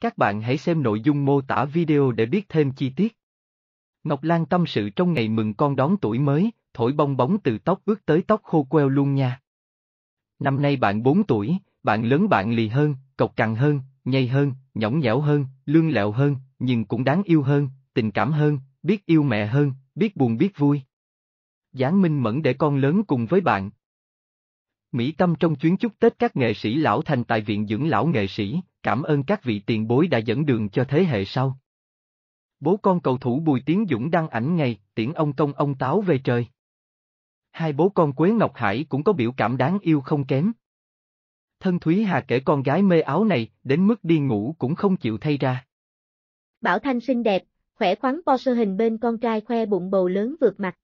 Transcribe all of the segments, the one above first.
Các bạn hãy xem nội dung mô tả video để biết thêm chi tiết. Ngọc Lan tâm sự trong ngày mừng con đón tuổi mới, thổi bong bóng từ tóc ướt tới tóc khô queo luôn nha. Năm nay bạn 4 tuổi, bạn lớn bạn lì hơn, cọc cằn hơn, nhây hơn, nhõng nhẽo hơn, lương lẹo hơn, nhưng cũng đáng yêu hơn, tình cảm hơn, biết yêu mẹ hơn, biết buồn biết vui. Giáng Minh Mẫn để con lớn cùng với bạn. Mỹ Tâm trong chuyến chúc Tết các nghệ sĩ lão thành tại Viện Dưỡng Lão Nghệ Sĩ, cảm ơn các vị tiền bối đã dẫn đường cho thế hệ sau. Bố con cầu thủ Bùi Tiến Dũng đăng ảnh ngày, tiễn ông công ông táo về trời. Hai bố con Quế Ngọc Hải cũng có biểu cảm đáng yêu không kém. Thân Thúy Hà kể con gái mê áo này, đến mức đi ngủ cũng không chịu thay ra. Bảo Thanh xinh đẹp, khỏe khoắn po sơ hình bên con trai khoe bụng bầu lớn vượt mặt.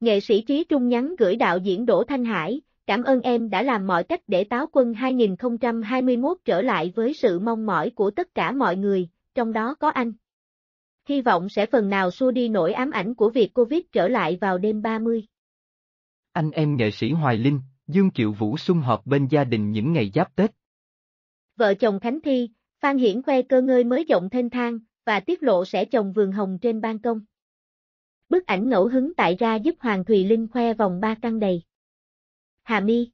Nghệ sĩ Trí Trung nhắn gửi đạo diễn Đỗ Thanh Hải, cảm ơn em đã làm mọi cách để táo quân 2021 trở lại với sự mong mỏi của tất cả mọi người, trong đó có anh. Hy vọng sẽ phần nào xua đi nỗi ám ảnh của việc Covid trở lại vào đêm 30. Anh em nghệ sĩ Hoài Linh, Dương Triệu Vũ sum họp bên gia đình những ngày giáp Tết. Vợ chồng Khánh Thi, Phan Hiển khoe cơ ngơi mới rộng thênh thang, và tiết lộ sẽ trồng vườn hồng trên ban công. Bức ảnh ngẫu hứng tại ra giúp Hoàng Thùy Linh khoe vòng ba căn đầy. Hà Mi.